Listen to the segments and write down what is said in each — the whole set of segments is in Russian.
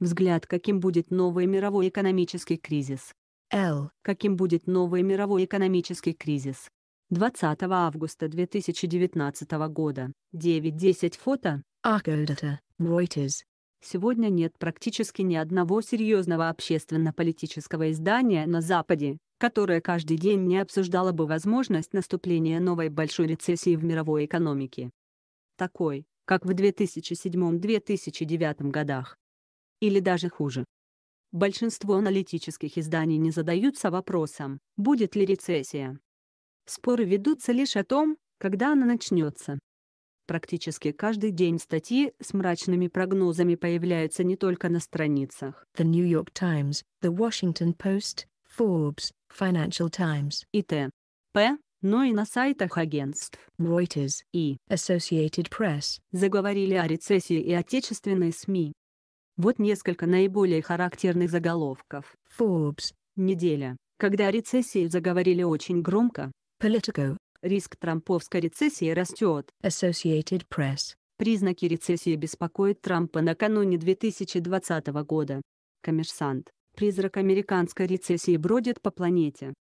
Взгляд, каким будет новый мировой экономический кризис. Л. Каким будет новый мировой экономический кризис. 20 августа 2019 года. 9-10 фото. Акельдата, Reuters. Сегодня нет практически ни одного серьезного общественно-политического издания на Западе, которое каждый день не обсуждало бы возможность наступления новой большой рецессии в мировой экономике. Такой, как в 2007-2009 годах или даже хуже. Большинство аналитических изданий не задаются вопросом, будет ли рецессия. Споры ведутся лишь о том, когда она начнется. Практически каждый день статьи с мрачными прогнозами появляются не только на страницах The New York Times, The Washington Post, Forbes, Financial Times и т.п., но и на сайтах агентств Reuters и Associated Press заговорили о рецессии и отечественные СМИ. Вот несколько наиболее характерных заголовков. Forbes. Неделя, когда о рецессии заговорили очень громко. Politico. Риск трамповской рецессии растет. Associated Press. Признаки рецессии беспокоят Трампа накануне 2020 года. Коммерсант. Призрак американской рецессии бродит по планете.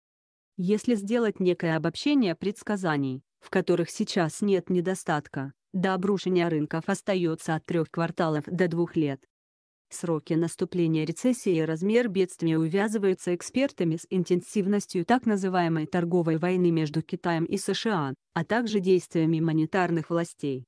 Если сделать некое обобщение предсказаний, в которых сейчас нет недостатка, до обрушения рынков остается от трех кварталов до двух лет. Сроки наступления рецессии и размер бедствия увязываются экспертами с интенсивностью так называемой торговой войны между Китаем и США, а также действиями монетарных властей.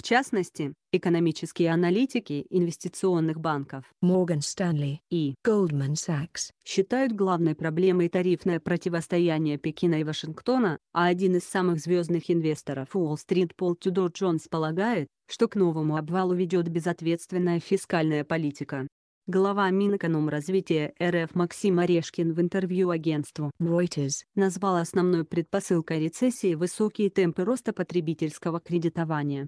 В частности, экономические аналитики инвестиционных банков Morgan Stanley и Goldman Sachs считают главной проблемой тарифное противостояние Пекина и Вашингтона, а один из самых звездных инвесторов Уолл-стрит Пол Тюдор Джонс полагает, что к новому обвалу ведет безответственная фискальная политика. Глава Минэкономразвития РФ Максим Орешкин в интервью агентству Reuters назвал основной предпосылкой рецессии высокие темпы роста потребительского кредитования.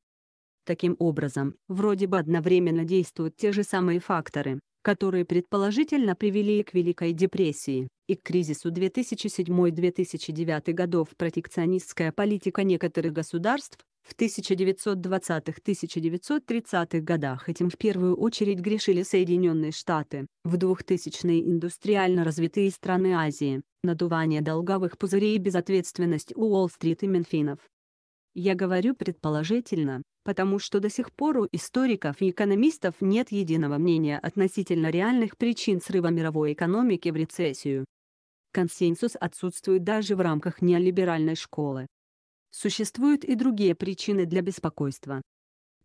Таким образом, вроде бы одновременно действуют те же самые факторы, которые предположительно привели к Великой депрессии и к кризису 2007-2009 годов протекционистская политика некоторых государств в 1920-1930-х годах этим в первую очередь грешили Соединенные Штаты, в 2000-е индустриально развитые страны Азии, надувание долговых пузырей и безответственность Уолл-стрит и Минфинов. Я говорю предположительно, потому что до сих пор у историков и экономистов нет единого мнения относительно реальных причин срыва мировой экономики в рецессию. Консенсус отсутствует даже в рамках неолиберальной школы. Существуют и другие причины для беспокойства.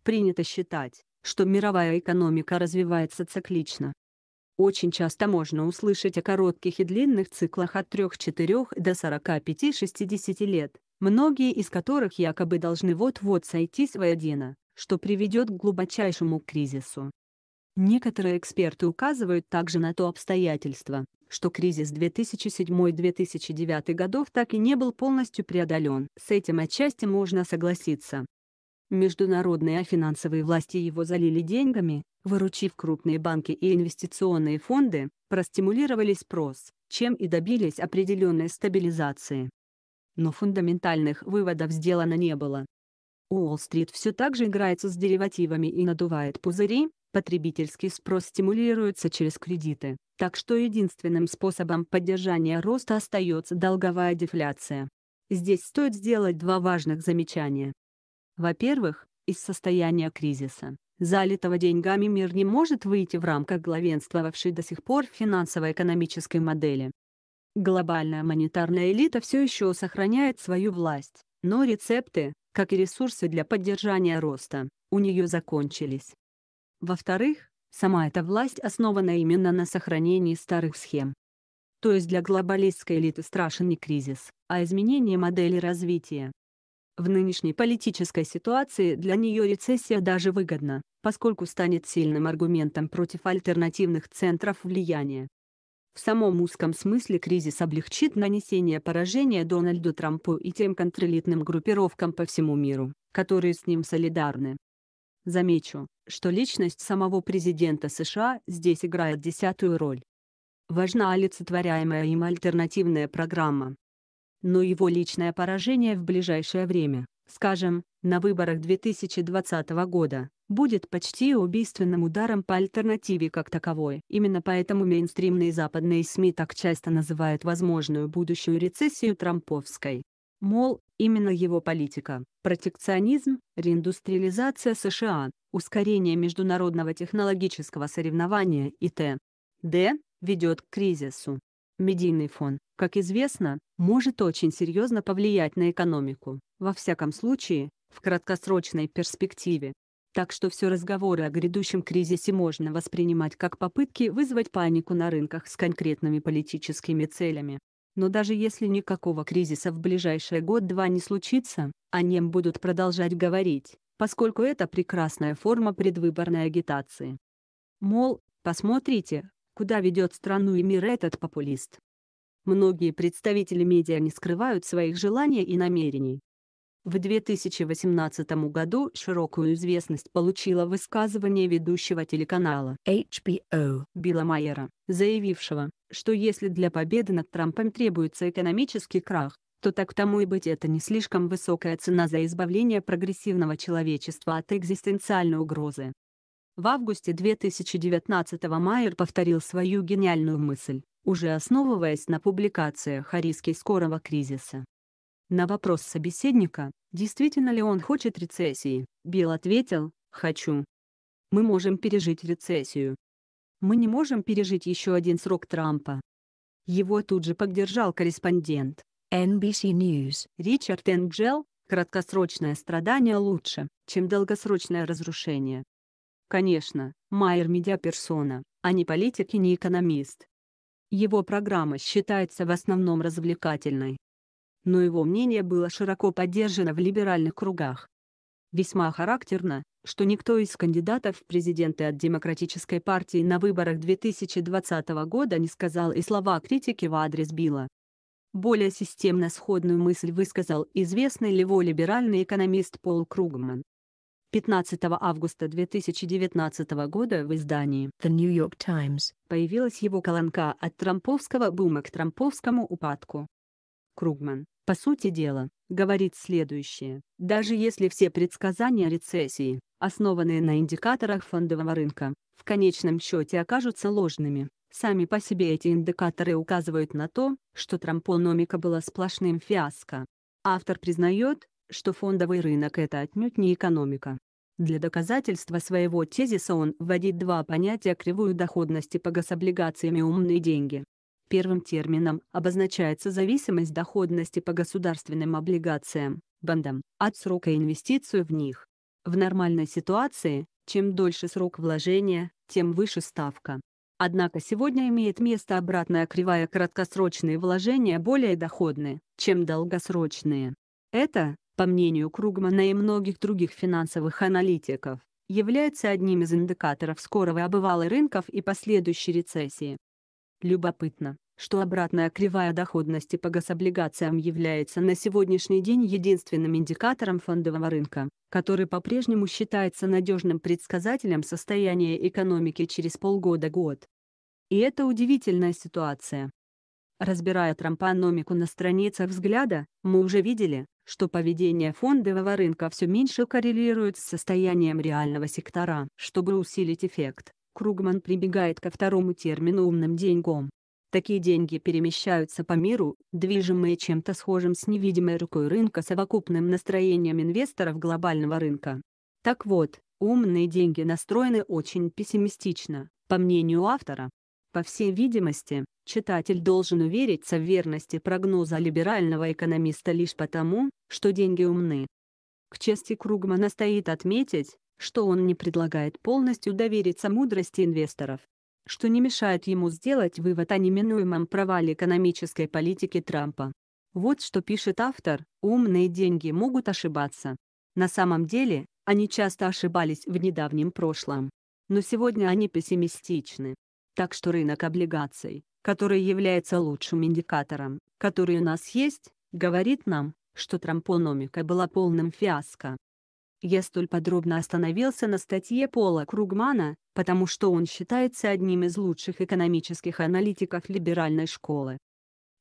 Принято считать, что мировая экономика развивается циклично. Очень часто можно услышать о коротких и длинных циклах от 3-4 до 45-60 лет, многие из которых якобы должны вот-вот сойтись воедино, что приведет к глубочайшему кризису. Некоторые эксперты указывают также на то обстоятельство, что кризис 2007-2009 годов так и не был полностью преодолен. С этим отчасти можно согласиться. Международные а финансовые власти его залили деньгами, выручив крупные банки и инвестиционные фонды, простимулировали спрос, чем и добились определенной стабилизации но фундаментальных выводов сделано не было. Уолл-стрит все так же играется с деривативами и надувает пузыри, потребительский спрос стимулируется через кредиты, так что единственным способом поддержания роста остается долговая дефляция. Здесь стоит сделать два важных замечания. Во-первых, из состояния кризиса, залитого деньгами мир не может выйти в рамках главенствовавшей до сих пор финансово-экономической модели, Глобальная монетарная элита все еще сохраняет свою власть, но рецепты, как и ресурсы для поддержания роста, у нее закончились. Во-вторых, сама эта власть основана именно на сохранении старых схем. То есть для глобалистской элиты страшен не кризис, а изменение модели развития. В нынешней политической ситуации для нее рецессия даже выгодна, поскольку станет сильным аргументом против альтернативных центров влияния. В самом узком смысле кризис облегчит нанесение поражения Дональду Трампу и тем контролитным группировкам по всему миру, которые с ним солидарны. Замечу, что личность самого президента США здесь играет десятую роль. Важна олицетворяемая им альтернативная программа. Но его личное поражение в ближайшее время скажем, на выборах 2020 года, будет почти убийственным ударом по альтернативе как таковой. Именно поэтому мейнстримные западные СМИ так часто называют возможную будущую рецессию Трамповской. Мол, именно его политика, протекционизм, реиндустриализация США, ускорение международного технологического соревнования и т.д. ведет к кризису. Медийный фон, как известно, может очень серьезно повлиять на экономику, во всяком случае, в краткосрочной перспективе. Так что все разговоры о грядущем кризисе можно воспринимать как попытки вызвать панику на рынках с конкретными политическими целями. Но даже если никакого кризиса в ближайшие год-два не случится, о нем будут продолжать говорить, поскольку это прекрасная форма предвыборной агитации. Мол, посмотрите, куда ведет страну и мир этот популист. Многие представители медиа не скрывают своих желаний и намерений. В 2018 году широкую известность получило высказывание ведущего телеканала HBO Билла Майера, заявившего, что если для победы над Трампом требуется экономический крах, то так тому и быть это не слишком высокая цена за избавление прогрессивного человечества от экзистенциальной угрозы. В августе 2019 Майер повторил свою гениальную мысль, уже основываясь на публикациях о риске скорого кризиса. На вопрос собеседника, действительно ли он хочет рецессии, Билл ответил «Хочу». Мы можем пережить рецессию. Мы не можем пережить еще один срок Трампа. Его тут же поддержал корреспондент NBC News Ричард Энджел, краткосрочное страдание лучше, чем долгосрочное разрушение. Конечно, Майер медиаперсона, а не политик и не экономист. Его программа считается в основном развлекательной. Но его мнение было широко поддержано в либеральных кругах. Весьма характерно, что никто из кандидатов в президенты от Демократической партии на выборах 2020 года не сказал и слова критики в адрес Билла. Более системно сходную мысль высказал известный леволиберальный экономист Пол Кругман, 15 августа 2019 года в издании The New York Times появилась его колонка «От трамповского бума к трамповскому упадку». Кругман, по сути дела, говорит следующее. Даже если все предсказания рецессии, основанные на индикаторах фондового рынка, в конечном счете окажутся ложными, сами по себе эти индикаторы указывают на то, что трампономика была сплошным фиаско. Автор признает, что фондовый рынок – это отнюдь не экономика, для доказательства своего тезиса он вводит два понятия кривую доходности по гособлигациям и умные деньги. Первым термином обозначается зависимость доходности по государственным облигациям, бандам, от срока инвестиций в них. В нормальной ситуации, чем дольше срок вложения, тем выше ставка. Однако сегодня имеет место обратная кривая краткосрочные вложения более доходны, чем долгосрочные. Это, по мнению Кругмана и многих других финансовых аналитиков, является одним из индикаторов скорого обывала рынков и последующей рецессии. Любопытно, что обратная кривая доходности по гособлигациям является на сегодняшний день единственным индикатором фондового рынка, который по-прежнему считается надежным предсказателем состояния экономики через полгода-год. И это удивительная ситуация. Разбирая трампономику на страницах взгляда, мы уже видели, что поведение фондового рынка все меньше коррелирует с состоянием реального сектора. Чтобы усилить эффект, Кругман прибегает ко второму термину «умным деньгам». Такие деньги перемещаются по миру, движимые чем-то схожим с невидимой рукой рынка совокупным настроением инвесторов глобального рынка. Так вот, умные деньги настроены очень пессимистично, по мнению автора. По всей видимости, читатель должен увериться в верности прогноза либерального экономиста лишь потому, что деньги умны. К чести Кругмана стоит отметить, что он не предлагает полностью довериться мудрости инвесторов, что не мешает ему сделать вывод о неминуемом провале экономической политики Трампа. Вот что пишет автор, умные деньги могут ошибаться. На самом деле, они часто ошибались в недавнем прошлом. Но сегодня они пессимистичны. Так что рынок облигаций, который является лучшим индикатором, который у нас есть, говорит нам, что трампономика была полным фиаско. Я столь подробно остановился на статье Пола Кругмана, потому что он считается одним из лучших экономических аналитиков либеральной школы.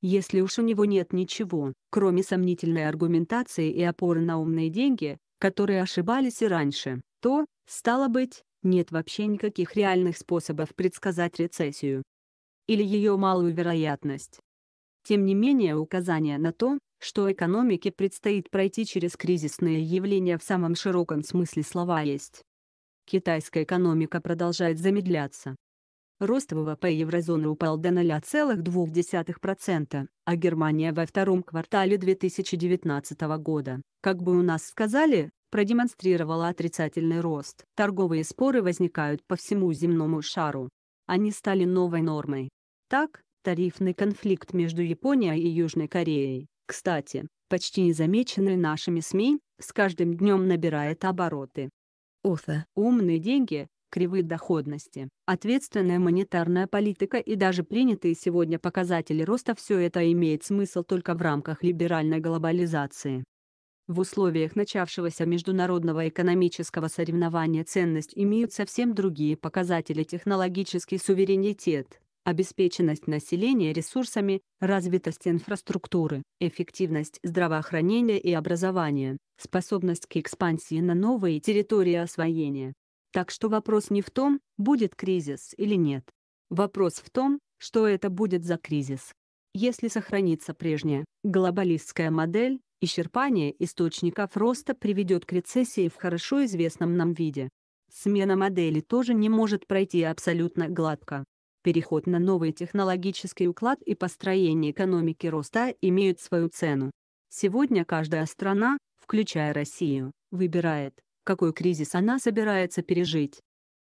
Если уж у него нет ничего, кроме сомнительной аргументации и опоры на умные деньги, которые ошибались и раньше, то, стало быть, нет вообще никаких реальных способов предсказать рецессию или ее малую вероятность. Тем не менее указание на то, что экономике предстоит пройти через кризисные явления в самом широком смысле слова есть. Китайская экономика продолжает замедляться. Рост ВВП еврозоны упал до 0,2%, а Германия во втором квартале 2019 года, как бы у нас сказали, продемонстрировала отрицательный рост. Торговые споры возникают по всему земному шару. Они стали новой нормой. Так, тарифный конфликт между Японией и Южной Кореей, кстати, почти незамеченный нашими СМИ, с каждым днем набирает обороты. Офа. Умные деньги, кривые доходности, ответственная монетарная политика и даже принятые сегодня показатели роста – все это имеет смысл только в рамках либеральной глобализации. В условиях начавшегося международного экономического соревнования ценность имеют совсем другие показатели технологический суверенитет, обеспеченность населения ресурсами, развитость инфраструктуры, эффективность здравоохранения и образования, способность к экспансии на новые территории освоения. Так что вопрос не в том, будет кризис или нет. Вопрос в том, что это будет за кризис. Если сохранится прежняя глобалистская модель, Исчерпание источников роста приведет к рецессии в хорошо известном нам виде. Смена модели тоже не может пройти абсолютно гладко. Переход на новый технологический уклад и построение экономики роста имеют свою цену. Сегодня каждая страна, включая Россию, выбирает, какой кризис она собирается пережить.